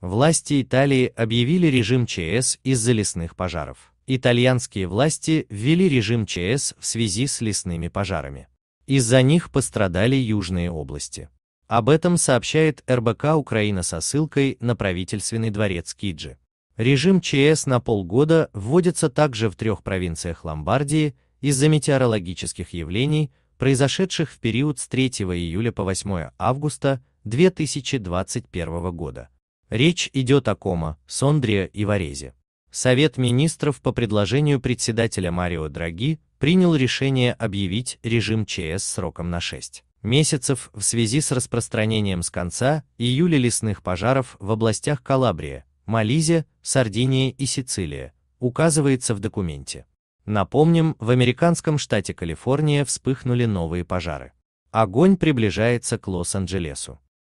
Власти Италии объявили режим ЧС из-за лесных пожаров. Итальянские власти ввели режим ЧС в связи с лесными пожарами. Из-за них пострадали южные области. Об этом сообщает РБК Украина со ссылкой на правительственный дворец Киджи. Режим ЧС на полгода вводится также в трех провинциях Ломбардии из-за метеорологических явлений, произошедших в период с 3 июля по 8 августа 2021 года. Речь идет о Кома, Сондрия и Варезе. Совет министров по предложению председателя Марио Драги принял решение объявить режим ЧС сроком на 6 месяцев в связи с распространением с конца июля лесных пожаров в областях Калабрия, Мализе, Сардинии и Сицилия, указывается в документе. Напомним, в американском штате Калифорния вспыхнули новые пожары. Огонь приближается к Лос-Анджелесу.